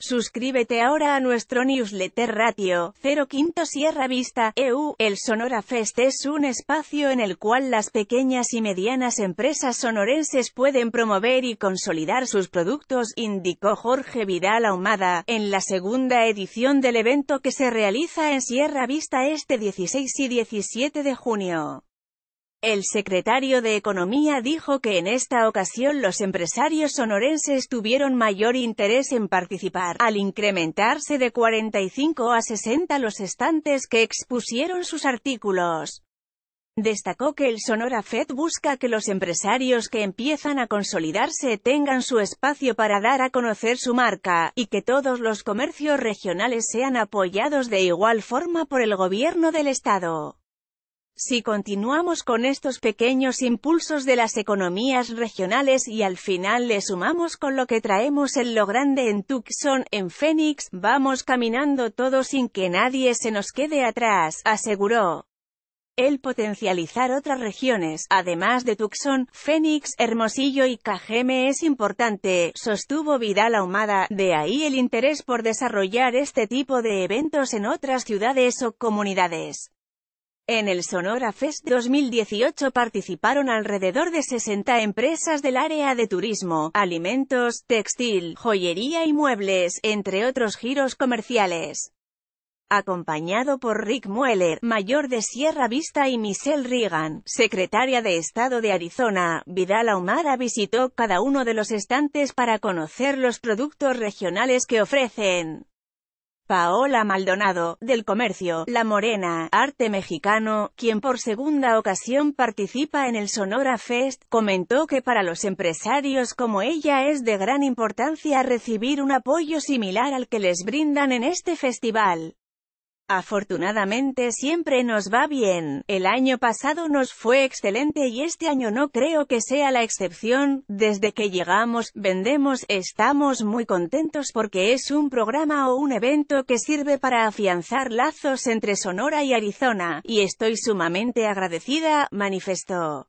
Suscríbete ahora a nuestro newsletter Ratio 05 Sierra Vista EU. El Sonora Fest es un espacio en el cual las pequeñas y medianas empresas sonorenses pueden promover y consolidar sus productos, indicó Jorge Vidal Ahumada, en la segunda edición del evento que se realiza en Sierra Vista este 16 y 17 de junio. El secretario de Economía dijo que en esta ocasión los empresarios sonorenses tuvieron mayor interés en participar, al incrementarse de 45 a 60 los estantes que expusieron sus artículos. Destacó que el Sonora Fed busca que los empresarios que empiezan a consolidarse tengan su espacio para dar a conocer su marca, y que todos los comercios regionales sean apoyados de igual forma por el gobierno del Estado. Si continuamos con estos pequeños impulsos de las economías regionales y al final le sumamos con lo que traemos en lo grande en Tucson, en Phoenix, vamos caminando todo sin que nadie se nos quede atrás, aseguró. El potencializar otras regiones, además de Tucson, Phoenix, Hermosillo y Cajeme es importante, sostuvo Vidal Ahumada, de ahí el interés por desarrollar este tipo de eventos en otras ciudades o comunidades. En el Sonora Fest 2018 participaron alrededor de 60 empresas del área de turismo, alimentos, textil, joyería y muebles, entre otros giros comerciales. Acompañado por Rick Mueller, mayor de Sierra Vista y Michelle Reagan, secretaria de Estado de Arizona, Vidal Ahumada visitó cada uno de los estantes para conocer los productos regionales que ofrecen. Paola Maldonado, del Comercio, La Morena, Arte Mexicano, quien por segunda ocasión participa en el Sonora Fest, comentó que para los empresarios como ella es de gran importancia recibir un apoyo similar al que les brindan en este festival. Afortunadamente siempre nos va bien, el año pasado nos fue excelente y este año no creo que sea la excepción, desde que llegamos, vendemos, estamos muy contentos porque es un programa o un evento que sirve para afianzar lazos entre Sonora y Arizona, y estoy sumamente agradecida, manifestó.